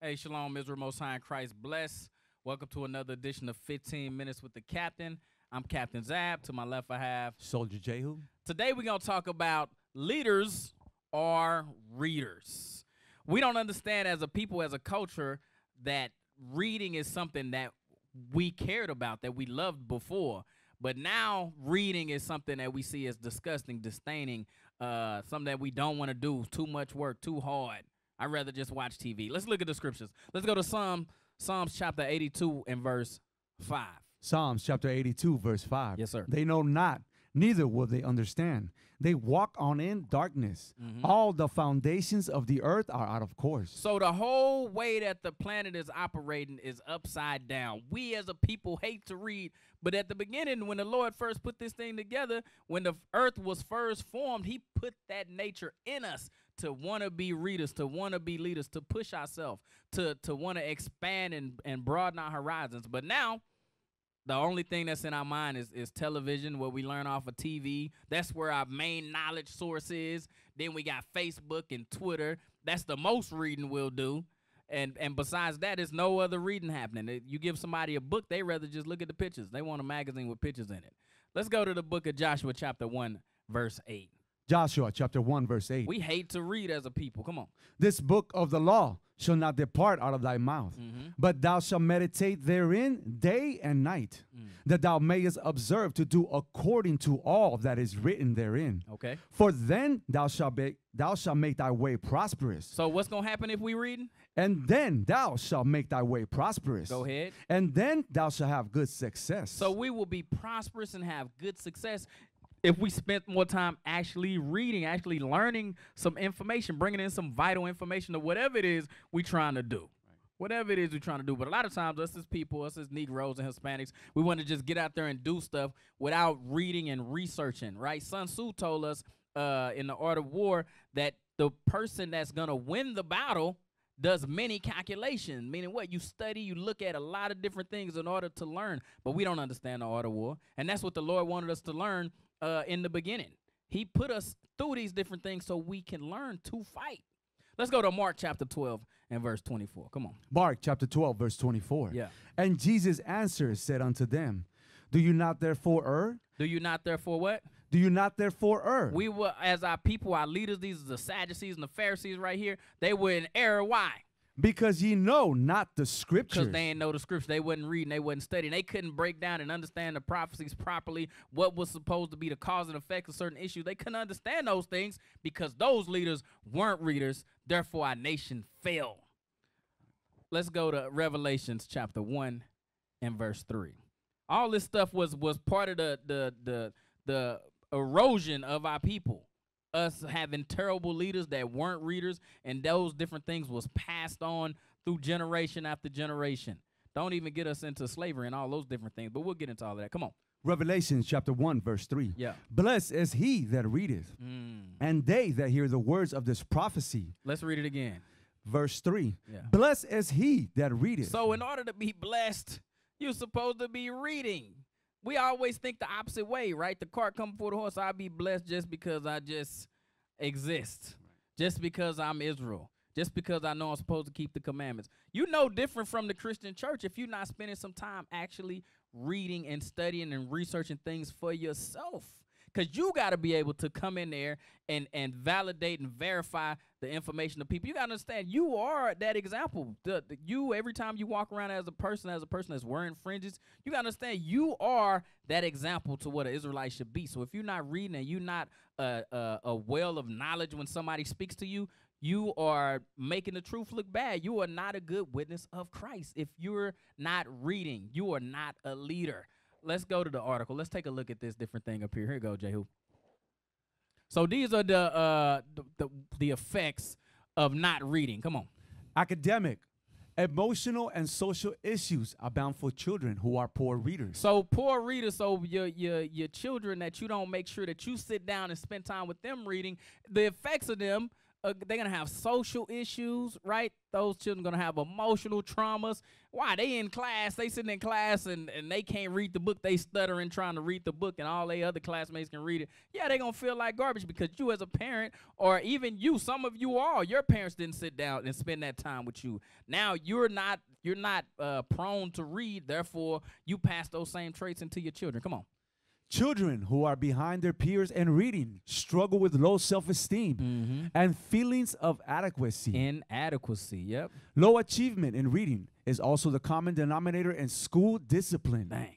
Hey, Shalom, Israel, Most High in Christ, bless. Welcome to another edition of 15 Minutes with the Captain. I'm Captain Zab. To my left, I have Soldier Jehu. Today, we're going to talk about leaders are readers. We don't understand as a people, as a culture, that reading is something that we cared about, that we loved before. But now reading is something that we see as disgusting, disdaining, uh, something that we don't want to do, too much work, too hard. I'd rather just watch TV. Let's look at the scriptures. Let's go to Psalm Psalms chapter 82 and verse 5. Psalms chapter 82 verse 5. Yes, sir. They know not, neither will they understand. They walk on in darkness. Mm -hmm. All the foundations of the earth are out of course. So the whole way that the planet is operating is upside down. We as a people hate to read, but at the beginning when the Lord first put this thing together, when the earth was first formed, he put that nature in us to want to be readers, to want to be leaders, to push ourselves, to to want to expand and, and broaden our horizons. But now, the only thing that's in our mind is, is television, what we learn off of TV. That's where our main knowledge source is. Then we got Facebook and Twitter. That's the most reading we'll do. And and besides that, there's no other reading happening. You give somebody a book, they rather just look at the pictures. They want a magazine with pictures in it. Let's go to the book of Joshua, chapter 1, verse 8. Joshua chapter 1, verse 8. We hate to read as a people. Come on. This book of the law shall not depart out of thy mouth, mm-hmm. but thou shalt meditate therein day and night, mm. that thou mayest observe to do according to all that is written therein. Okay. For then thou shalt be thou shalt make thy way prosperous. So what's gonna happen if we read? And then thou shalt make thy way prosperous. Go ahead. And then thou shalt have good success. So we will be prosperous and have good success if we spent more time actually reading, actually learning some information, bringing in some vital information to whatever it is we're trying to do. Whatever it is we're trying to do. But a lot of times, us as people, us as Negroes and Hispanics, we want to just get out there and do stuff without reading and researching, right? Sun Tzu told us uh, in The Art of War that the person that's going to win the battle does many calculations, meaning what? You study, you look at a lot of different things in order to learn, but we don't understand the art of war. And that's what the Lord wanted us to learn uh, in the beginning. He put us through these different things so we can learn to fight. Let's go to Mark chapter 12 and verse 24. Come on. Mark chapter 12, verse 24. Yeah. And Jesus answered, said unto them, Do you not therefore err? Do you not therefore what? Do you not therefore err? We were, as our people, our leaders, these are the Sadducees and the Pharisees right here, they were in error. Why? because ye know not the scriptures. Because they ain't know the scriptures. They wasn't reading. They wasn't studying. They couldn't break down and understand the prophecies properly. What was supposed to be the cause and effect of certain issues. They couldn't understand those things because those leaders weren't readers. Therefore, our nation fell. Let's go to Revelations chapter one and verse three. All this stuff was was part of the the the the erosion of our people us having terrible leaders that weren't readers, and those different things was passed on through generation after generation. Don't even get us into slavery and all those different things, but we'll get into all of that. Come on. Revelation chapter 1, verse 3. Yeah. Blessed is he that readeth, mm. and they that hear the words of this prophecy. Let's read it again. Verse 3. Yeah. Blessed is he that readeth. So, in order to be blessed, you're supposed to be reading we always think the opposite way, right? The cart come before the horse. I'll be blessed just because I just exist, right. just because I'm Israel, just because I know I'm supposed to keep the commandments. You know, different from the Christian church if you're not spending some time actually reading and studying and researching things for yourself because you got to be able to come in there and and validate and verify the information of people. You got to understand you are that example. The, the, you every time you walk around as a person, as a person that's wearing fringes, you got to understand you are that example to what an Israelite should be. So if you're not reading and you're not a, uh, a, uh, a well of knowledge when somebody speaks to you, you are making the truth look bad. You are not a good witness of Christ. If you're not reading, you are not a leader let's go to the article. Let's take a look at this different thing up here. Here you go, Jehu. So these are the, uh, the, the the effects of not reading. Come on. Academic, emotional, and social issues are bound for children who are poor readers. So poor readers, so your your your children that you don't make sure that you sit down and spend time with them reading, the effects of them uh, they're gonna have social issues, right? Those children gonna have emotional traumas. Why they in class? They sitting in class and, and they can't read the book. They stuttering trying to read the book, and all their other classmates can read it. Yeah, they gonna feel like garbage because you as a parent, or even you, some of you all, your parents didn't sit down and spend that time with you. Now you're not you're not uh, prone to read. Therefore, you pass those same traits into your children. Come on. Children who are behind their peers in reading struggle with low self esteem mm-hmm. and feelings of adequacy. Inadequacy, yep. Low achievement in reading is also the common denominator in school discipline. Dang.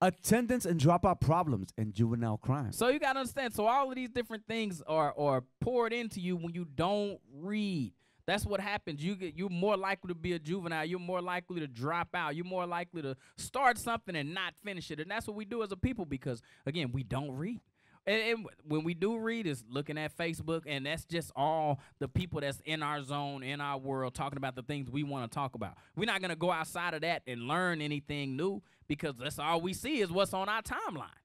Attendance and dropout problems and juvenile crime. So you gotta understand. So all of these different things are are poured into you when you don't read. That's what happens. You get you're more likely to be a juvenile. You're more likely to drop out. You're more likely to start something and not finish it. And that's what we do as a people because again, we don't read. And, and, when we do read is looking at facebook and that's just all the people that's in our zone in our world talking about the things we want to talk about we're not going to go outside of that and learn anything new because that's all we see is what's on our timeline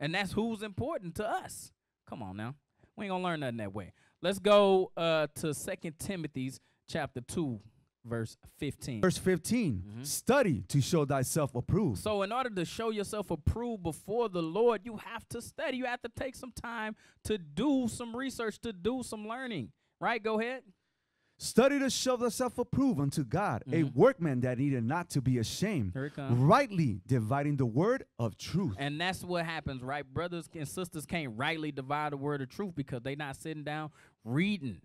and that's who's important to us come on now we ain't gonna learn nothing that way Let's go uh, to Second Timothy's chapter 2, verse 15. Verse 15 mm-hmm. Study to show thyself approved. So, in order to show yourself approved before the Lord, you have to study. You have to take some time to do some research, to do some learning. Right? Go ahead. Study to show thyself approved unto God, mm-hmm. a workman that needed not to be ashamed, rightly dividing the word of truth. And that's what happens, right? Brothers and sisters can't rightly divide the word of truth because they're not sitting down reading.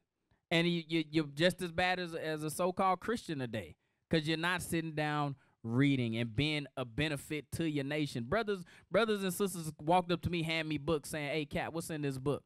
And you, you, are just as bad as, as a so called Christian today because you're not sitting down reading and being a benefit to your nation. Brothers, brothers and sisters walked up to me, hand me books, saying, Hey Cat, what's in this book?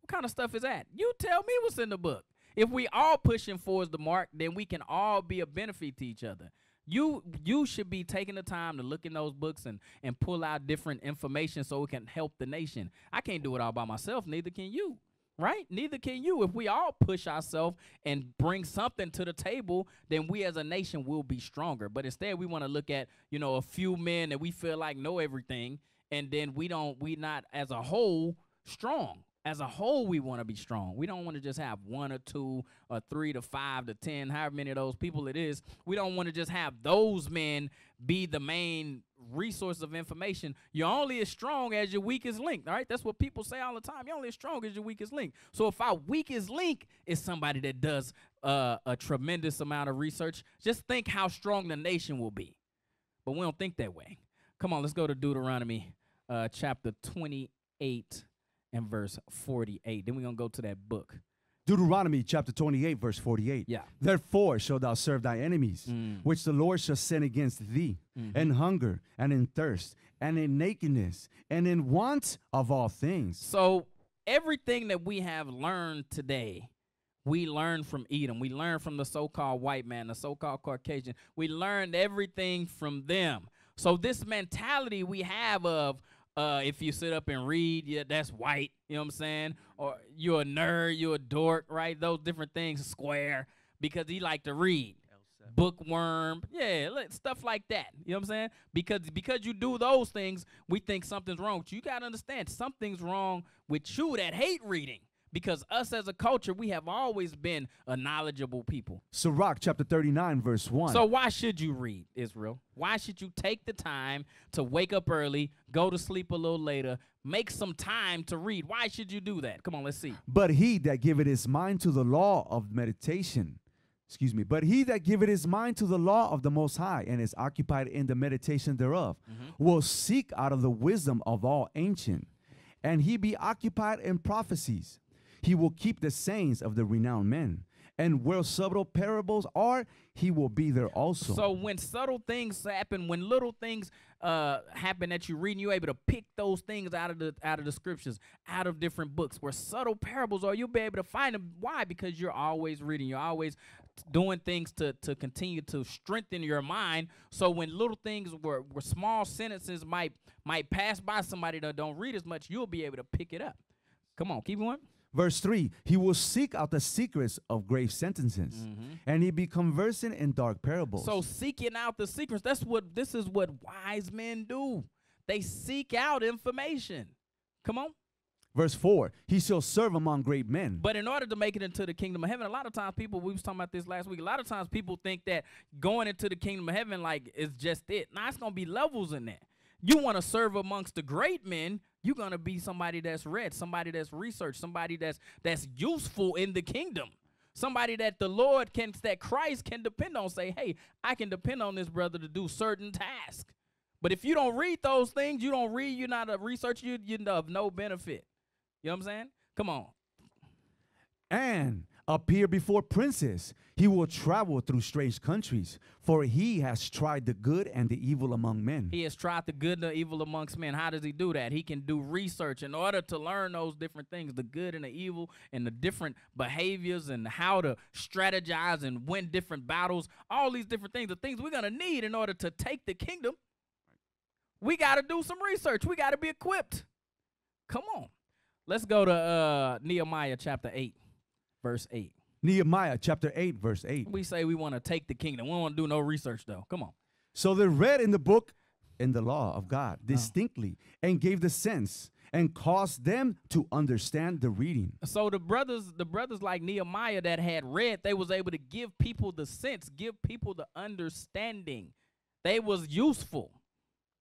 What kind of stuff is that? You tell me what's in the book. If we all pushing towards the mark, then we can all be a benefit to each other. You you should be taking the time to look in those books and and pull out different information so it can help the nation. I can't do it all by myself, neither can you. Right? Neither can you. If we all push ourselves and bring something to the table, then we as a nation will be stronger. But instead, we want to look at, you know, a few men that we feel like know everything, and then we don't we not as a whole strong as a whole we want to be strong we don't want to just have one or two or three to five to ten however many of those people it is we don't want to just have those men be the main resource of information you're only as strong as your weakest link all right that's what people say all the time you're only as strong as your weakest link so if our weakest link is somebody that does uh, a tremendous amount of research just think how strong the nation will be but we don't think that way come on let's go to deuteronomy uh, chapter 28 and verse 48. Then we're going to go to that book. Deuteronomy chapter 28, verse 48. Yeah. Therefore shalt thou serve thy enemies, mm. which the Lord shall send against thee, mm-hmm. in hunger and in thirst and in nakedness and in want of all things. So, everything that we have learned today, we learned from Edom. We learned from the so called white man, the so called Caucasian. We learned everything from them. So, this mentality we have of, uh, if you sit up and read, yeah, that's white. You know what I'm saying? Or you're a nerd, you're a dork, right? Those different things. Square because he liked to read. Bookworm, yeah, stuff like that. You know what I'm saying? Because because you do those things, we think something's wrong. But you gotta understand something's wrong with you that hate reading because us as a culture, we have always been a knowledgeable people. Sirach chapter 39, verse 1. So why should you read, Israel? Why should you take the time to wake up early, go to sleep a little later, make some time to read? Why should you do that? Come on, let's see. But he that giveth his mind to the law of meditation, excuse me, but he that giveth his mind to the law of the Most High and is occupied in the meditation thereof mm -hmm. will seek out of the wisdom of all ancient, and he be occupied in prophecies he will keep the sayings of the renowned men. And where subtle parables are, he will be there also. So when subtle things happen, when little things uh, happen that you read, and you're able to pick those things out of the out of the scriptures, out of different books. Where subtle parables are, you'll be able to find them. Why? Because you're always reading. You're always doing things to to continue to strengthen your mind. So when little things were where small sentences might might pass by somebody that don't read as much, you'll be able to pick it up. Come on, keep going. Verse 3 He will seek out the secrets of grave sentences, mm-hmm. and he be conversing in dark parables. So, seeking out the secrets, that's what this is what wise men do. They seek out information. Come on. Verse 4 He shall serve among great men. But in order to make it into the kingdom of heaven, a lot of times people, we was talking about this last week, a lot of times people think that going into the kingdom of heaven, like, is just it. Now, it's going to be levels in that. You want to serve amongst the great men, you're gonna be somebody that's read, somebody that's researched, somebody that's that's useful in the kingdom. Somebody that the Lord can that Christ can depend on. Say, hey, I can depend on this brother to do certain tasks. But if you don't read those things, you don't read, you're not a researcher, you, you're of no benefit. You know what I'm saying? Come on. And appear before princes. He will travel through strange countries, for he has tried the good and the evil among men. He has tried the good and the evil amongst men. How does he do that? He can do research in order to learn those different things the good and the evil, and the different behaviors, and how to strategize and win different battles. All these different things, the things we're going to need in order to take the kingdom. We got to do some research, we got to be equipped. Come on. Let's go to uh, Nehemiah chapter 8 verse 8. Nehemiah chapter 8, verse 8. We say we want to take the kingdom. We don't want to do no research, though. Come on. So they read in the book in the law of God uh-huh. distinctly oh. and gave the sense and caused them to understand the reading. So the brothers, the brothers like Nehemiah that had read, they was able to give people the sense, give people the understanding. They was useful.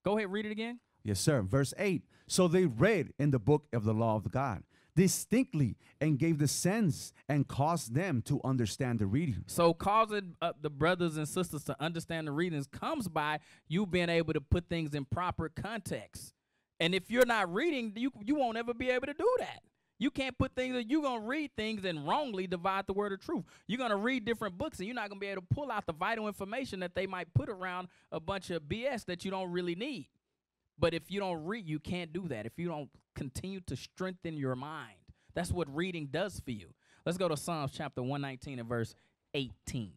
Go ahead, read it again. Yes, sir. Verse 8. So they read in the book of the law of God distinctly and gave the sense and caused them to understand the reading. So, causing uh, the brothers and sisters to understand the readings comes by you being able to put things in proper context. And if you're not reading, you, you won't ever be able to do that. You can't put things that you're gonna read things and wrongly divide the word of truth. You're gonna read different books and you're not gonna be able to pull out the vital information that they might put around a bunch of BS that you don't really need. But if you don't read, you can't do that. If you don't continue to strengthen your mind, that's what reading does for you. Let's go to Psalms chapter 119 and verse 18.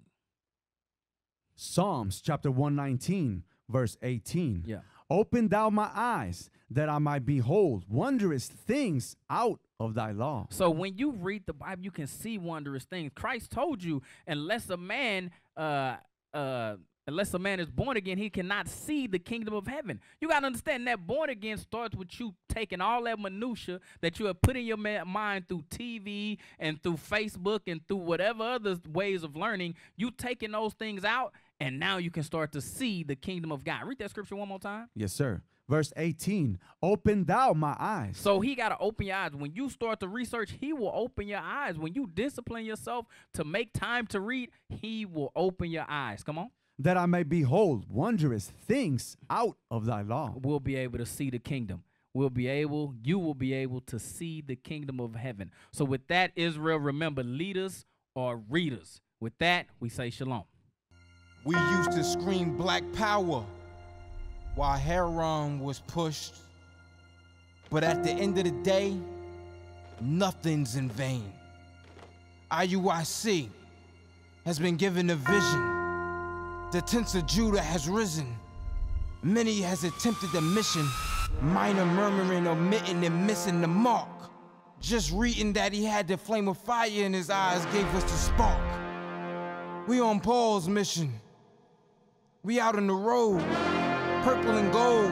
Psalms chapter 119, verse 18. Yeah. Open thou my eyes that I might behold wondrous things out of thy law. So when you read the Bible, you can see wondrous things. Christ told you, unless a man uh uh Unless a man is born again, he cannot see the kingdom of heaven. You got to understand that born again starts with you taking all that minutia that you have put in your mind through TV and through Facebook and through whatever other ways of learning. You taking those things out, and now you can start to see the kingdom of God. Read that scripture one more time. Yes, sir. Verse 18, open thou my eyes. So he got to open your eyes. When you start to research, he will open your eyes. When you discipline yourself to make time to read, he will open your eyes. Come on that I may behold wondrous things out of thy law. We'll be able to see the kingdom. We'll be able, you will be able to see the kingdom of heaven. So, with that, Israel, remember leaders are readers. With that, we say shalom. We used to scream black power while Heron was pushed. But at the end of the day, nothing's in vain. IUIC has been given a vision the tents of Judah has risen. Many has attempted the mission, minor murmuring, omitting, and missing the mark. Just reading that he had the flame of fire in his eyes gave us the spark. We on Paul's mission. We out on the road, purple and gold.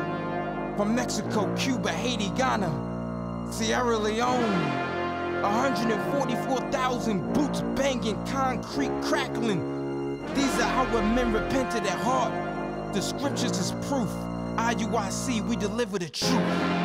From Mexico, Cuba, Haiti, Ghana, Sierra Leone. 144,000 boots banging, concrete crackling. These are how men repented at heart. The scriptures is proof. IUIC, we deliver the truth.